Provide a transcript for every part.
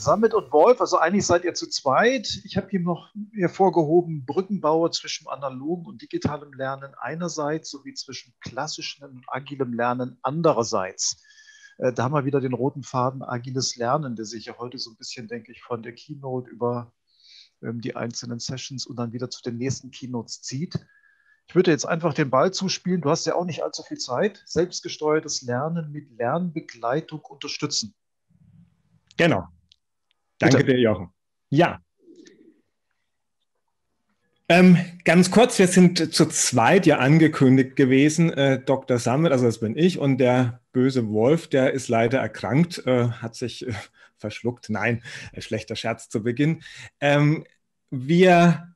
Summit und Wolf, also eigentlich seid ihr zu zweit. Ich habe hier noch hervorgehoben Brückenbauer zwischen analogen und digitalem Lernen einerseits sowie zwischen klassischem und agilem Lernen andererseits. Äh, da haben wir wieder den roten Faden agiles Lernen, der sich ja heute so ein bisschen, denke ich, von der Keynote über ähm, die einzelnen Sessions und dann wieder zu den nächsten Keynotes zieht. Ich würde jetzt einfach den Ball zuspielen. Du hast ja auch nicht allzu viel Zeit. Selbstgesteuertes Lernen mit Lernbegleitung unterstützen. Genau. Danke Bitte. dir, Jochen. Ja. Ähm, ganz kurz, wir sind zu zweit ja angekündigt gewesen. Äh, Dr. Sammet, also das bin ich, und der böse Wolf, der ist leider erkrankt, äh, hat sich äh, verschluckt. Nein, äh, schlechter Scherz zu Beginn. Ähm, wir,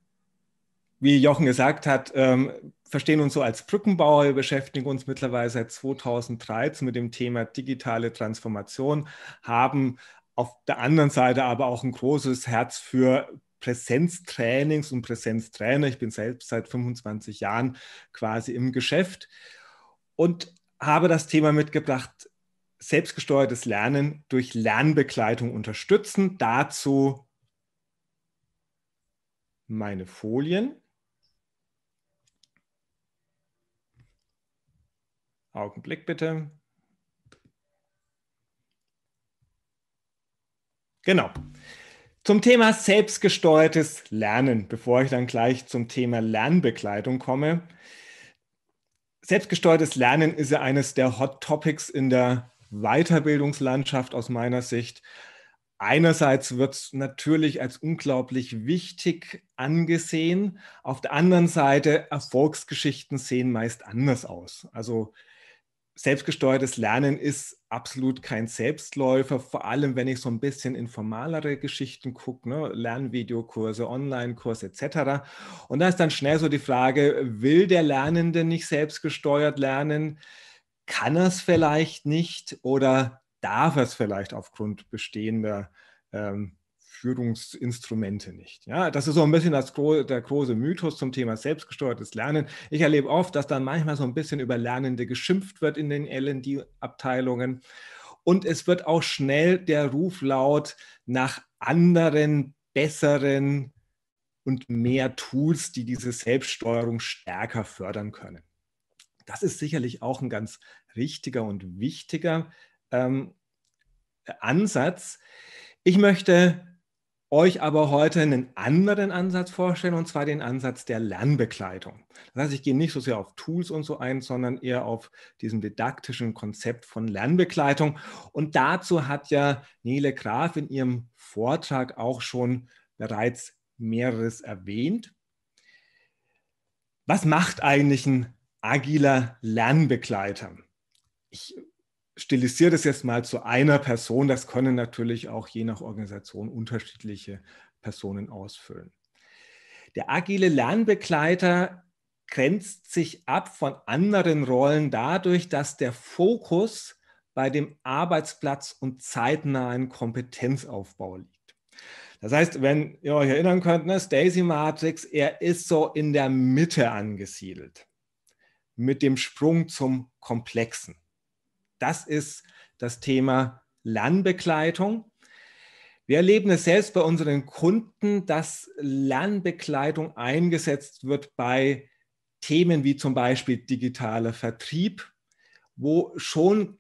wie Jochen gesagt hat, ähm, verstehen uns so als Brückenbauer. Wir beschäftigen uns mittlerweile seit 2013 mit dem Thema digitale Transformation, haben auf der anderen Seite aber auch ein großes Herz für Präsenztrainings und Präsenztrainer. Ich bin selbst seit 25 Jahren quasi im Geschäft und habe das Thema mitgebracht, selbstgesteuertes Lernen durch Lernbegleitung unterstützen. Dazu meine Folien. Augenblick bitte. Genau. Zum Thema selbstgesteuertes Lernen, bevor ich dann gleich zum Thema Lernbegleitung komme. Selbstgesteuertes Lernen ist ja eines der Hot Topics in der Weiterbildungslandschaft aus meiner Sicht. Einerseits wird es natürlich als unglaublich wichtig angesehen, auf der anderen Seite Erfolgsgeschichten sehen meist anders aus. Also selbstgesteuertes Lernen ist absolut kein Selbstläufer, vor allem wenn ich so ein bisschen in formalere Geschichten gucke, ne? Lernvideokurse, Online-Kurse etc. Und da ist dann schnell so die Frage, will der Lernende nicht selbstgesteuert lernen? Kann er es vielleicht nicht oder darf er es vielleicht aufgrund bestehender ähm, Führungsinstrumente nicht. Ja, das ist so ein bisschen das, der große Mythos zum Thema selbstgesteuertes Lernen. Ich erlebe oft, dass dann manchmal so ein bisschen über Lernende geschimpft wird in den LD-Abteilungen. Und es wird auch schnell der Ruf laut nach anderen, besseren und mehr Tools, die diese Selbststeuerung stärker fördern können. Das ist sicherlich auch ein ganz richtiger und wichtiger ähm, Ansatz. Ich möchte euch aber heute einen anderen Ansatz vorstellen, und zwar den Ansatz der Lernbegleitung. Das heißt, ich gehe nicht so sehr auf Tools und so ein, sondern eher auf diesen didaktischen Konzept von Lernbegleitung. Und dazu hat ja Nele Graf in ihrem Vortrag auch schon bereits mehreres erwähnt. Was macht eigentlich ein agiler Lernbegleiter? Ich stilisiere das jetzt mal zu einer Person. Das können natürlich auch je nach Organisation unterschiedliche Personen ausfüllen. Der agile Lernbegleiter grenzt sich ab von anderen Rollen dadurch, dass der Fokus bei dem Arbeitsplatz und zeitnahen Kompetenzaufbau liegt. Das heißt, wenn ihr euch erinnern könnt, ne, Stacy Matrix, er ist so in der Mitte angesiedelt mit dem Sprung zum Komplexen. Das ist das Thema Lernbegleitung. Wir erleben es selbst bei unseren Kunden, dass Lernbegleitung eingesetzt wird bei Themen wie zum Beispiel digitaler Vertrieb, wo schon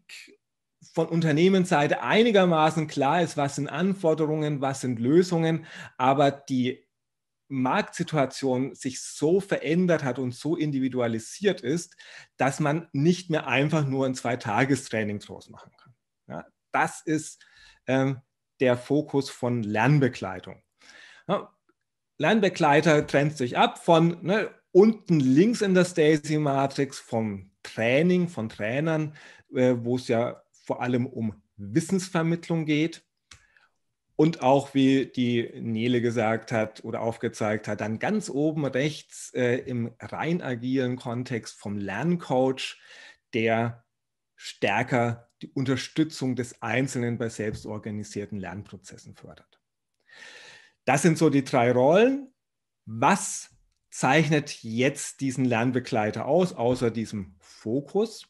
von Unternehmensseite einigermaßen klar ist, was sind Anforderungen, was sind Lösungen, aber die Marktsituation sich so verändert hat und so individualisiert ist, dass man nicht mehr einfach nur ein Zweitagestraining draus machen kann. Ja, das ist ähm, der Fokus von Lernbegleitung. Ja, Lernbegleiter trennt sich ab von ne, unten links in der Stacy-Matrix vom Training, von Trainern, äh, wo es ja vor allem um Wissensvermittlung geht. Und auch, wie die Nele gesagt hat oder aufgezeigt hat, dann ganz oben rechts äh, im rein agilen Kontext vom Lerncoach, der stärker die Unterstützung des Einzelnen bei selbstorganisierten Lernprozessen fördert. Das sind so die drei Rollen. Was zeichnet jetzt diesen Lernbegleiter aus, außer diesem Fokus?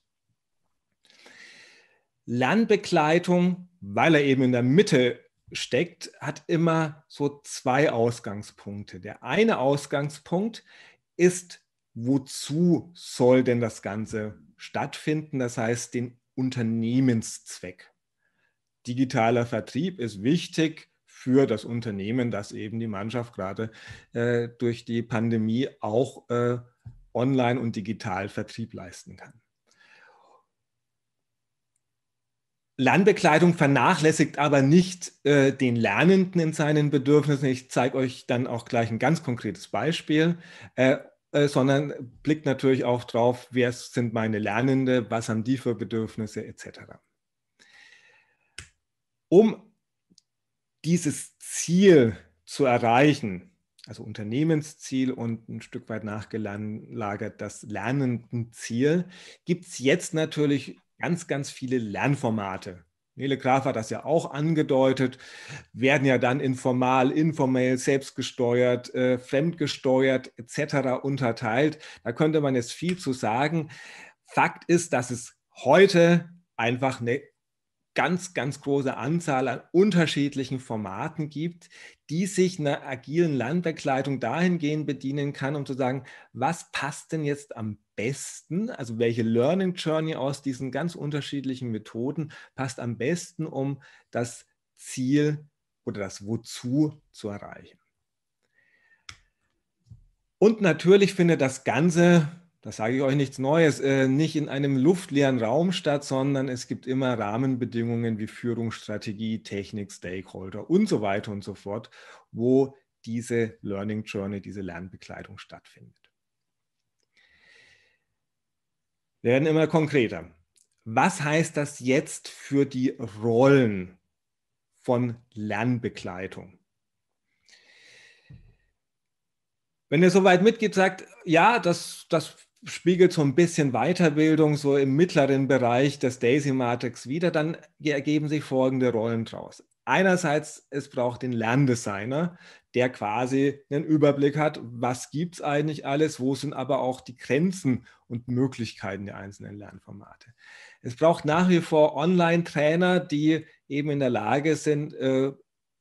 Lernbegleitung, weil er eben in der Mitte steckt, hat immer so zwei Ausgangspunkte. Der eine Ausgangspunkt ist, wozu soll denn das Ganze stattfinden? Das heißt, den Unternehmenszweck. Digitaler Vertrieb ist wichtig für das Unternehmen, das eben die Mannschaft gerade äh, durch die Pandemie auch äh, online und digital Vertrieb leisten kann. Lernbegleitung vernachlässigt aber nicht äh, den Lernenden in seinen Bedürfnissen. Ich zeige euch dann auch gleich ein ganz konkretes Beispiel, äh, äh, sondern blickt natürlich auch drauf, wer sind meine Lernende, was haben die für Bedürfnisse etc. Um dieses Ziel zu erreichen, also Unternehmensziel und ein Stück weit nachgelagert das Lernendenziel, gibt es jetzt natürlich ganz, ganz viele Lernformate. Nele Graf hat das ja auch angedeutet, werden ja dann informal, informell, selbstgesteuert, äh, fremdgesteuert etc. unterteilt. Da könnte man jetzt viel zu sagen. Fakt ist, dass es heute einfach eine ganz, ganz große Anzahl an unterschiedlichen Formaten gibt, die sich einer agilen Lernbegleitung dahingehend bedienen kann, um zu sagen, was passt denn jetzt am besten, also welche Learning Journey aus diesen ganz unterschiedlichen Methoden passt am besten, um das Ziel oder das Wozu zu erreichen. Und natürlich findet das Ganze, das sage ich euch nichts Neues, äh, nicht in einem luftleeren Raum statt, sondern es gibt immer Rahmenbedingungen wie Führungsstrategie, Technik, Stakeholder und so weiter und so fort, wo diese Learning Journey, diese Lernbekleidung stattfindet. Wir werden immer konkreter. Was heißt das jetzt für die Rollen von Lernbegleitung? Wenn ihr soweit mitgeht, sagt, ja, das, das spiegelt so ein bisschen Weiterbildung so im mittleren Bereich des Daisy Matrix wieder, dann ergeben sich folgende Rollen draus einerseits, es braucht den Lerndesigner, der quasi einen Überblick hat, was gibt es eigentlich alles, wo sind aber auch die Grenzen und Möglichkeiten der einzelnen Lernformate. Es braucht nach wie vor Online-Trainer, die eben in der Lage sind, äh,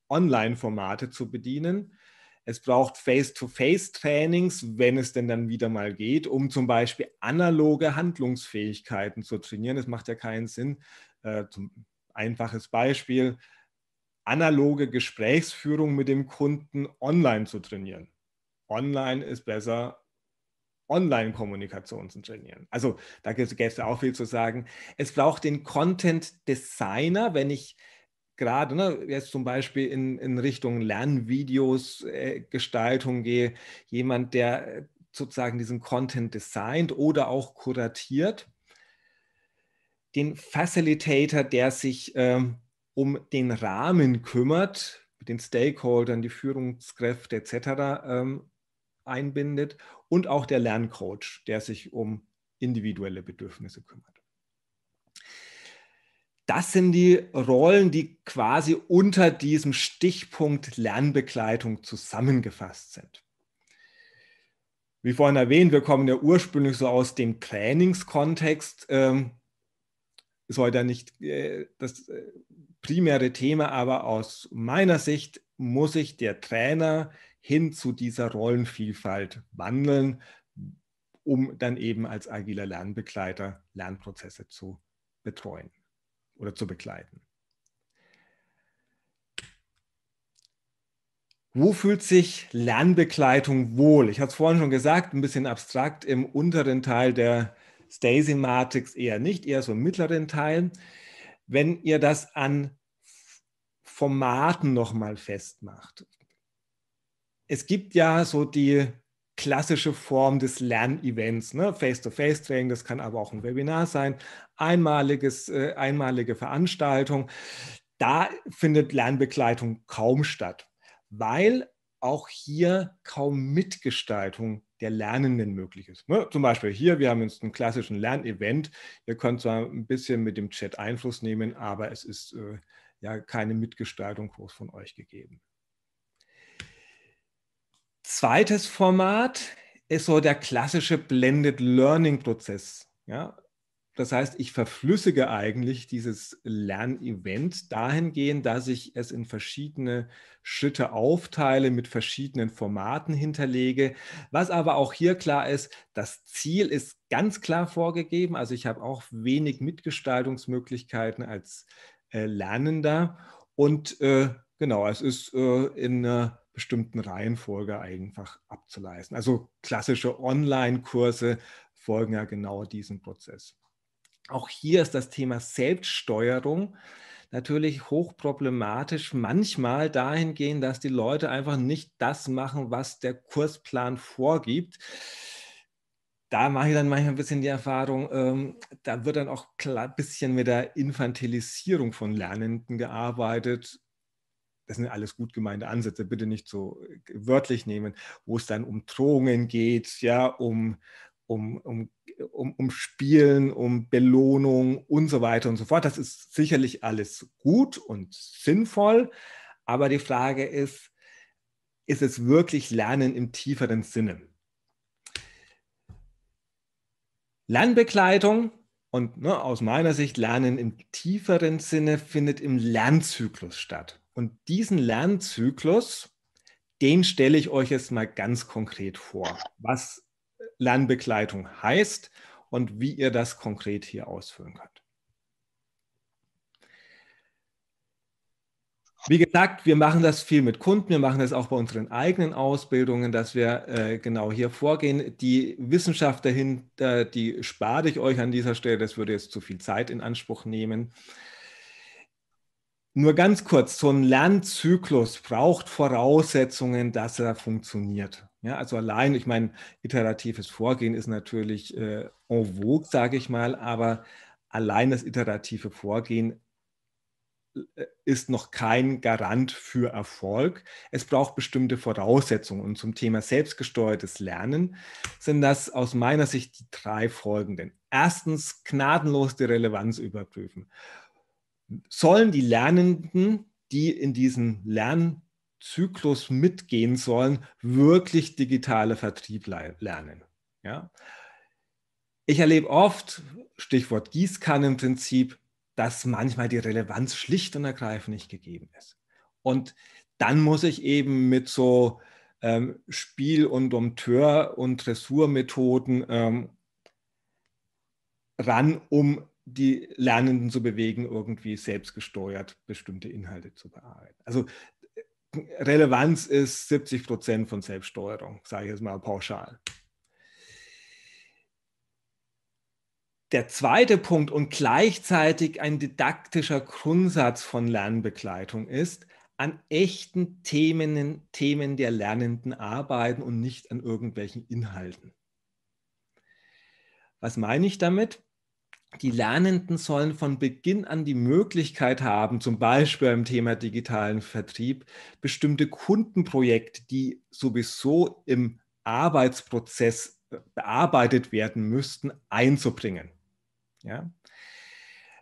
Online-Formate zu bedienen. Es braucht Face-to-Face-Trainings, wenn es denn dann wieder mal geht, um zum Beispiel analoge Handlungsfähigkeiten zu trainieren. Es macht ja keinen Sinn, äh, zum einfaches Beispiel, analoge Gesprächsführung mit dem Kunden online zu trainieren. Online ist besser, Online-Kommunikation zu trainieren. Also da gäbe es auch viel zu sagen. Es braucht den Content-Designer, wenn ich gerade ne, jetzt zum Beispiel in, in Richtung Lernvideos, äh, Gestaltung gehe, jemand, der äh, sozusagen diesen Content designt oder auch kuratiert, den Facilitator, der sich ähm, um den Rahmen kümmert, mit den Stakeholdern, die Führungskräfte etc. Ähm, einbindet und auch der Lerncoach, der sich um individuelle Bedürfnisse kümmert. Das sind die Rollen, die quasi unter diesem Stichpunkt Lernbegleitung zusammengefasst sind. Wie vorhin erwähnt, wir kommen ja ursprünglich so aus dem Trainingskontext. Ähm, ist heute nicht, äh, das äh, primäre Thema, aber aus meiner Sicht muss sich der Trainer hin zu dieser Rollenvielfalt wandeln, um dann eben als agiler Lernbegleiter Lernprozesse zu betreuen oder zu begleiten. Wo fühlt sich Lernbegleitung wohl? Ich hatte es vorhin schon gesagt, ein bisschen abstrakt im unteren Teil der Stacey-Matrix eher nicht, eher so im mittleren Teil wenn ihr das an Formaten nochmal festmacht. Es gibt ja so die klassische Form des Lernevents, ne? Face-to-Face-Training, das kann aber auch ein Webinar sein, einmaliges, äh, einmalige Veranstaltung. Da findet Lernbegleitung kaum statt, weil auch hier kaum Mitgestaltung der Lernenden möglich ist. Ne? Zum Beispiel hier, wir haben jetzt einen klassischen Lernevent. Ihr könnt zwar ein bisschen mit dem Chat Einfluss nehmen, aber es ist äh, ja keine Mitgestaltung groß von euch gegeben. Zweites Format ist so der klassische Blended Learning Prozess. Ja, das heißt, ich verflüssige eigentlich dieses Lernevent dahingehend, dass ich es in verschiedene Schritte aufteile, mit verschiedenen Formaten hinterlege. Was aber auch hier klar ist, das Ziel ist ganz klar vorgegeben. Also ich habe auch wenig Mitgestaltungsmöglichkeiten als äh, Lernender. Und äh, genau, es ist äh, in einer bestimmten Reihenfolge einfach abzuleisten. Also klassische Online-Kurse folgen ja genau diesem Prozess. Auch hier ist das Thema Selbststeuerung natürlich hochproblematisch, manchmal dahingehend, dass die Leute einfach nicht das machen, was der Kursplan vorgibt. Da mache ich dann manchmal ein bisschen die Erfahrung, ähm, da wird dann auch ein bisschen mit der Infantilisierung von Lernenden gearbeitet. Das sind alles gut gemeinte Ansätze, bitte nicht so äh, wörtlich nehmen, wo es dann um Drohungen geht, ja, um, um, um um, um Spielen, um Belohnung und so weiter und so fort. Das ist sicherlich alles gut und sinnvoll, aber die Frage ist, ist es wirklich Lernen im tieferen Sinne? Lernbegleitung und ne, aus meiner Sicht Lernen im tieferen Sinne findet im Lernzyklus statt. Und diesen Lernzyklus, den stelle ich euch jetzt mal ganz konkret vor. Was Lernbegleitung heißt und wie ihr das konkret hier ausfüllen könnt. Wie gesagt, wir machen das viel mit Kunden, wir machen das auch bei unseren eigenen Ausbildungen, dass wir äh, genau hier vorgehen. Die Wissenschaft dahinter, die spare ich euch an dieser Stelle, das würde jetzt zu viel Zeit in Anspruch nehmen. Nur ganz kurz, so ein Lernzyklus braucht Voraussetzungen, dass er funktioniert. Ja, also allein, ich meine, iteratives Vorgehen ist natürlich äh, en vogue, sage ich mal, aber allein das iterative Vorgehen äh, ist noch kein Garant für Erfolg. Es braucht bestimmte Voraussetzungen. Und zum Thema selbstgesteuertes Lernen sind das aus meiner Sicht die drei folgenden. Erstens, gnadenlos die Relevanz überprüfen. Sollen die Lernenden, die in diesen Lern Zyklus mitgehen sollen, wirklich digitale Vertrieb lernen. Ja? Ich erlebe oft, Stichwort Gießkannenprinzip, dass manchmal die Relevanz schlicht und ergreifend nicht gegeben ist. Und dann muss ich eben mit so ähm, Spiel- und Dompteur- und Dressurmethoden ähm, ran, um die Lernenden zu bewegen, irgendwie selbstgesteuert bestimmte Inhalte zu bearbeiten. Also Relevanz ist 70 Prozent von Selbststeuerung, sage ich jetzt mal pauschal. Der zweite Punkt und gleichzeitig ein didaktischer Grundsatz von Lernbegleitung ist, an echten Themen, Themen der Lernenden arbeiten und nicht an irgendwelchen Inhalten. Was meine ich damit? die Lernenden sollen von Beginn an die Möglichkeit haben, zum Beispiel beim Thema digitalen Vertrieb, bestimmte Kundenprojekte, die sowieso im Arbeitsprozess äh, bearbeitet werden müssten, einzubringen. Ja?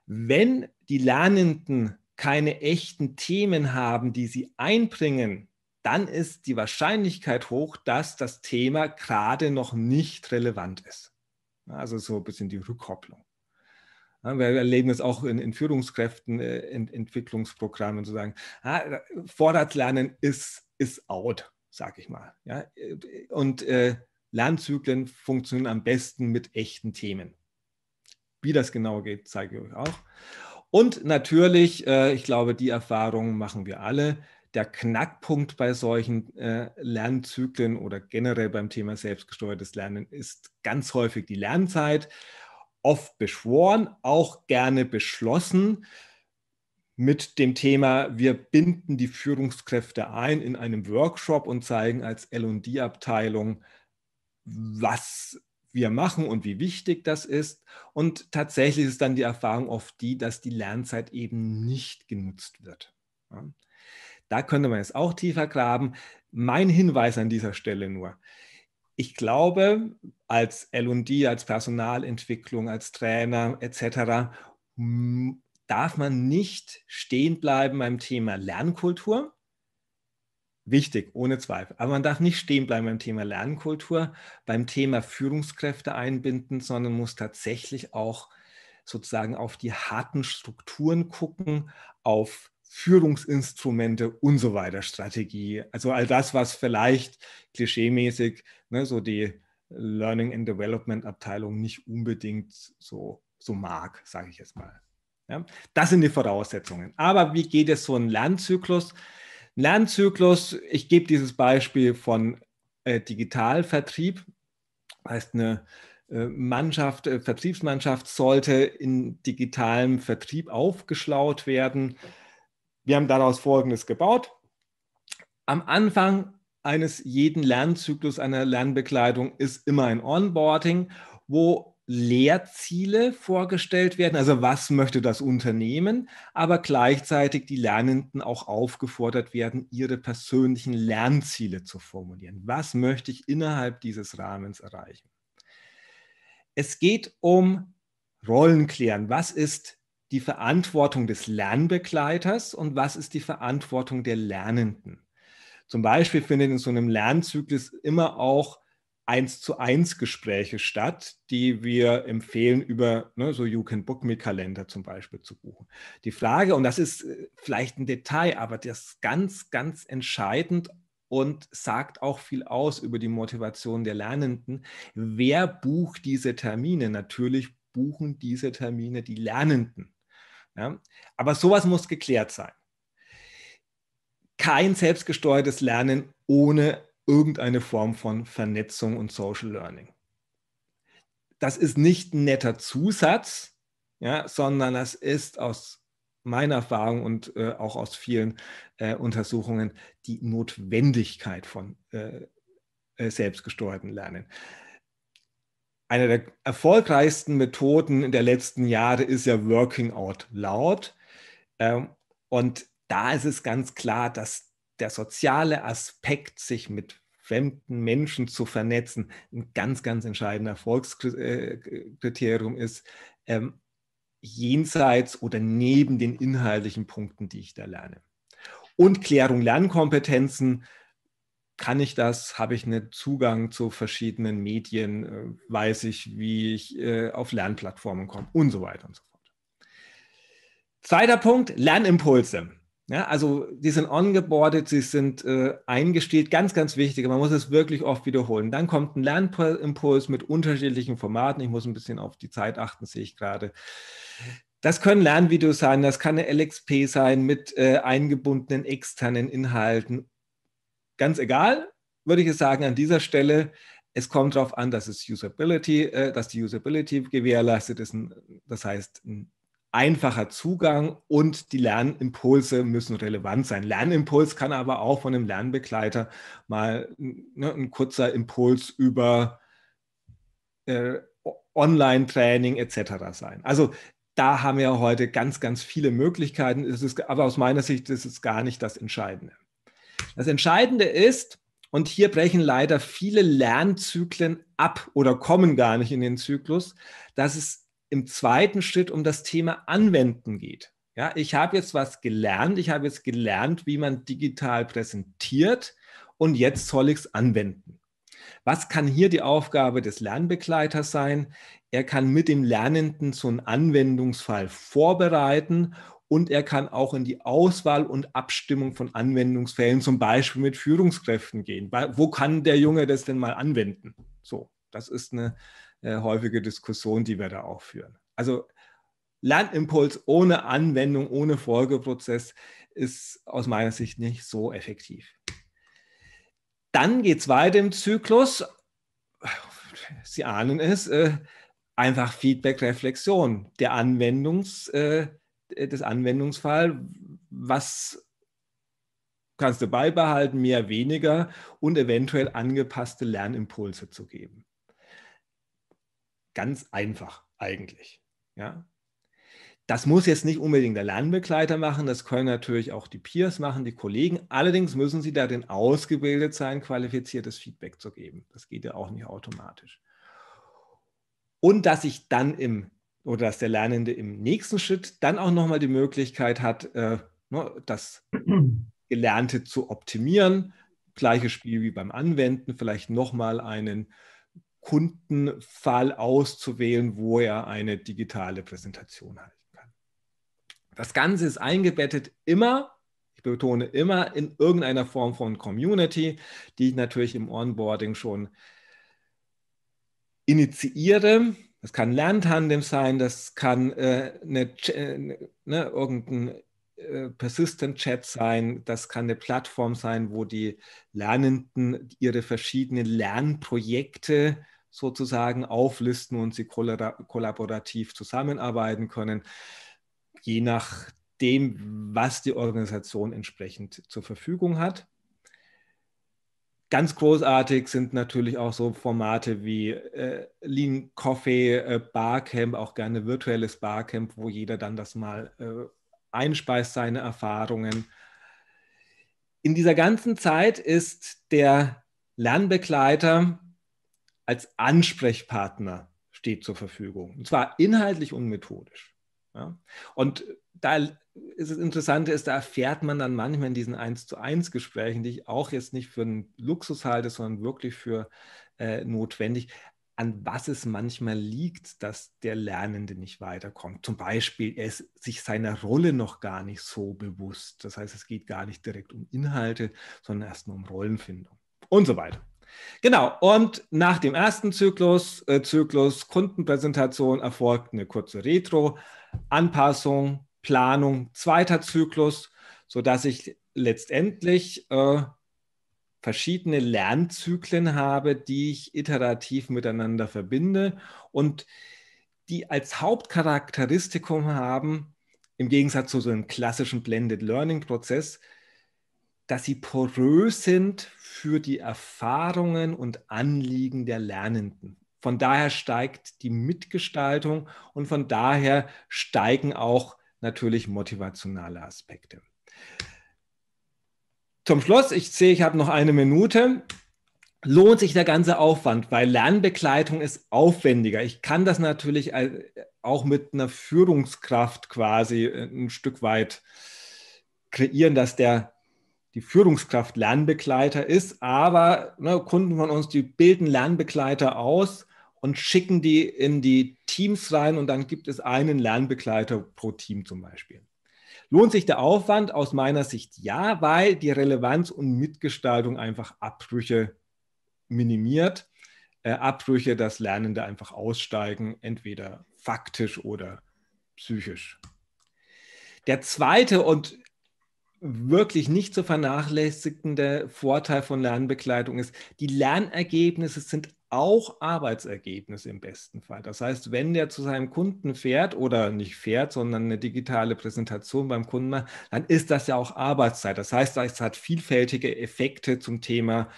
Wenn die Lernenden keine echten Themen haben, die sie einbringen, dann ist die Wahrscheinlichkeit hoch, dass das Thema gerade noch nicht relevant ist. Also so ein bisschen die Rückkopplung wir erleben es auch in, in Führungskräften, in äh, Entwicklungsprogrammen zu sagen, ah, äh, Vorratslernen ist, ist out, sag ich mal. Ja? Und äh, Lernzyklen funktionieren am besten mit echten Themen. Wie das genau geht, zeige ich euch auch. Und natürlich, äh, ich glaube, die Erfahrungen machen wir alle. Der Knackpunkt bei solchen äh, Lernzyklen oder generell beim Thema selbstgesteuertes Lernen ist ganz häufig die Lernzeit oft beschworen, auch gerne beschlossen mit dem Thema, wir binden die Führungskräfte ein in einem Workshop und zeigen als LD-Abteilung, was wir machen und wie wichtig das ist. Und tatsächlich ist dann die Erfahrung oft die, dass die Lernzeit eben nicht genutzt wird. Da könnte man jetzt auch tiefer graben. Mein Hinweis an dieser Stelle nur, ich glaube, als LD, als Personalentwicklung, als Trainer etc., hm, darf man nicht stehen bleiben beim Thema Lernkultur. Wichtig, ohne Zweifel. Aber man darf nicht stehen bleiben beim Thema Lernkultur, beim Thema Führungskräfte einbinden, sondern muss tatsächlich auch sozusagen auf die harten Strukturen gucken, auf die Führungsinstrumente und so weiter, Strategie. Also all das, was vielleicht klischeemäßig ne, so die Learning and Development Abteilung nicht unbedingt so, so mag, sage ich jetzt mal. Ja, das sind die Voraussetzungen. Aber wie geht es so ein Lernzyklus? Lernzyklus, ich gebe dieses Beispiel von äh, Digitalvertrieb, heißt eine äh, Mannschaft, äh, Vertriebsmannschaft sollte in digitalem Vertrieb aufgeschlaut werden. Wir haben daraus Folgendes gebaut. Am Anfang eines jeden Lernzyklus einer Lernbekleidung ist immer ein Onboarding, wo Lehrziele vorgestellt werden, also was möchte das Unternehmen, aber gleichzeitig die Lernenden auch aufgefordert werden, ihre persönlichen Lernziele zu formulieren. Was möchte ich innerhalb dieses Rahmens erreichen? Es geht um Rollen klären. Was ist die Verantwortung des Lernbegleiters und was ist die Verantwortung der Lernenden. Zum Beispiel findet in so einem Lernzyklus immer auch eins zu eins Gespräche statt, die wir empfehlen über ne, so You Can Book Me Kalender zum Beispiel zu buchen. Die Frage, und das ist äh, vielleicht ein Detail, aber das ist ganz, ganz entscheidend und sagt auch viel aus über die Motivation der Lernenden. Wer bucht diese Termine? Natürlich buchen diese Termine die Lernenden. Ja? Aber sowas muss geklärt sein. Kein selbstgesteuertes Lernen ohne irgendeine Form von Vernetzung und Social Learning. Das ist nicht ein netter Zusatz, ja, sondern das ist aus meiner Erfahrung und äh, auch aus vielen äh, Untersuchungen die Notwendigkeit von äh, äh selbstgesteuerten Lernen eine der erfolgreichsten Methoden der letzten Jahre ist ja Working Out Loud. Ähm, und da ist es ganz klar, dass der soziale Aspekt, sich mit fremden Menschen zu vernetzen, ein ganz, ganz entscheidender Erfolgskriterium äh, ist, ähm, jenseits oder neben den inhaltlichen Punkten, die ich da lerne. Und Klärung Lernkompetenzen kann ich das? Habe ich einen Zugang zu verschiedenen Medien? Äh, weiß ich, wie ich äh, auf Lernplattformen komme und so weiter und so fort. Zweiter Punkt, Lernimpulse. Ja, also die sind ongeboardet, sie sind äh, eingestellt, ganz, ganz wichtig. Man muss es wirklich oft wiederholen. Dann kommt ein Lernimpuls mit unterschiedlichen Formaten. Ich muss ein bisschen auf die Zeit achten, sehe ich gerade. Das können Lernvideos sein, das kann eine LXP sein mit äh, eingebundenen externen Inhalten Ganz egal, würde ich es sagen, an dieser Stelle, es kommt darauf an, dass es Usability, äh, dass die Usability gewährleistet ist. Das heißt, ein einfacher Zugang und die Lernimpulse müssen relevant sein. Lernimpuls kann aber auch von einem Lernbegleiter mal ne, ein kurzer Impuls über äh, Online-Training etc. sein. Also da haben wir heute ganz, ganz viele Möglichkeiten. Es ist aber aus meiner Sicht ist es gar nicht das Entscheidende. Das Entscheidende ist, und hier brechen leider viele Lernzyklen ab oder kommen gar nicht in den Zyklus, dass es im zweiten Schritt um das Thema Anwenden geht. Ja, ich habe jetzt was gelernt, ich habe jetzt gelernt, wie man digital präsentiert und jetzt soll ich es anwenden. Was kann hier die Aufgabe des Lernbegleiters sein? Er kann mit dem Lernenden so einen Anwendungsfall vorbereiten und er kann auch in die Auswahl und Abstimmung von Anwendungsfällen, zum Beispiel mit Führungskräften gehen. Wo kann der Junge das denn mal anwenden? So, das ist eine äh, häufige Diskussion, die wir da auch führen. Also Lernimpuls ohne Anwendung, ohne Folgeprozess ist aus meiner Sicht nicht so effektiv. Dann geht es weiter im Zyklus. Sie ahnen es, äh, einfach Feedback-Reflexion. Der Anwendungs- äh, äh, das Anwendungsfall, was kannst du beibehalten, mehr, weniger und eventuell angepasste Lernimpulse zu geben. Ganz einfach eigentlich. Ja? Das muss jetzt nicht unbedingt der Lernbegleiter machen, das können natürlich auch die Peers machen, die Kollegen. Allerdings müssen sie darin ausgebildet sein, qualifiziertes Feedback zu geben. Das geht ja auch nicht automatisch. Und dass ich dann im oder dass der Lernende im nächsten Schritt dann auch nochmal die Möglichkeit hat, äh, ne, das Gelernte zu optimieren. Gleiches Spiel wie beim Anwenden, vielleicht nochmal einen Kundenfall auszuwählen, wo er eine digitale Präsentation halten kann. Das Ganze ist eingebettet immer, ich betone immer, in irgendeiner Form von Community, die ich natürlich im Onboarding schon initiiere, das kann Lerntandem sein, das kann äh, eine, äh, ne, irgendein äh, Persistent Chat sein, das kann eine Plattform sein, wo die Lernenden ihre verschiedenen Lernprojekte sozusagen auflisten und sie kollaborativ zusammenarbeiten können, je nachdem, was die Organisation entsprechend zur Verfügung hat. Ganz großartig sind natürlich auch so Formate wie äh, Lean Coffee äh, Barcamp, auch gerne virtuelles Barcamp, wo jeder dann das mal äh, einspeist, seine Erfahrungen. In dieser ganzen Zeit ist der Lernbegleiter als Ansprechpartner steht zur Verfügung, und zwar inhaltlich und methodisch. Ja? Und da ist es interessant, ist, da erfährt man dann manchmal in diesen 1 zu 1 Gesprächen, die ich auch jetzt nicht für einen Luxus halte, sondern wirklich für äh, notwendig, an was es manchmal liegt, dass der Lernende nicht weiterkommt. Zum Beispiel, er ist sich seiner Rolle noch gar nicht so bewusst. Das heißt, es geht gar nicht direkt um Inhalte, sondern erst nur um Rollenfindung und so weiter. Genau, und nach dem ersten Zyklus, äh, Zyklus Kundenpräsentation erfolgt eine kurze Retro, Anpassung, Planung, zweiter Zyklus, sodass ich letztendlich äh, verschiedene Lernzyklen habe, die ich iterativ miteinander verbinde und die als Hauptcharakteristikum haben, im Gegensatz zu so einem klassischen Blended Learning Prozess, dass sie porös sind für die Erfahrungen und Anliegen der Lernenden. Von daher steigt die Mitgestaltung und von daher steigen auch natürlich motivationale Aspekte. Zum Schluss, ich sehe, ich habe noch eine Minute. Lohnt sich der ganze Aufwand, weil Lernbegleitung ist aufwendiger. Ich kann das natürlich äh, auch mit einer Führungskraft quasi äh, ein Stück weit kreieren, dass der die Führungskraft Lernbegleiter ist, aber ne, Kunden von uns, die bilden Lernbegleiter aus und schicken die in die Teams rein und dann gibt es einen Lernbegleiter pro Team zum Beispiel. Lohnt sich der Aufwand? Aus meiner Sicht ja, weil die Relevanz und Mitgestaltung einfach Abbrüche minimiert. Äh, Abbrüche, dass Lernende einfach aussteigen, entweder faktisch oder psychisch. Der zweite und wirklich nicht zu vernachlässigende Vorteil von Lernbegleitung ist, die Lernergebnisse sind auch Arbeitsergebnisse im besten Fall. Das heißt, wenn der zu seinem Kunden fährt oder nicht fährt, sondern eine digitale Präsentation beim Kunden macht, dann ist das ja auch Arbeitszeit. Das heißt, es hat vielfältige Effekte zum Thema,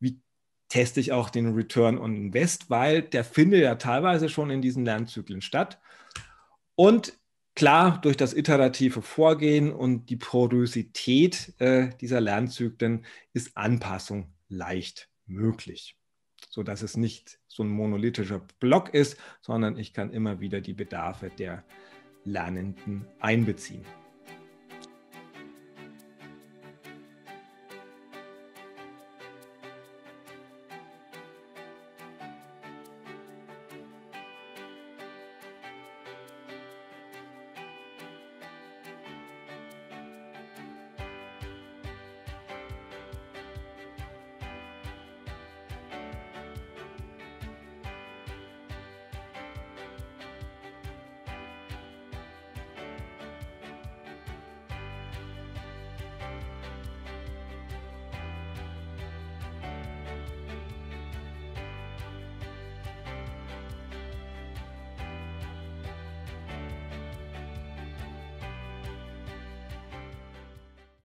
wie teste ich auch den Return on Invest, weil der findet ja teilweise schon in diesen Lernzyklen statt. Und Klar, durch das iterative Vorgehen und die Porosität äh, dieser Lernzyklen ist Anpassung leicht möglich, sodass es nicht so ein monolithischer Block ist, sondern ich kann immer wieder die Bedarfe der Lernenden einbeziehen.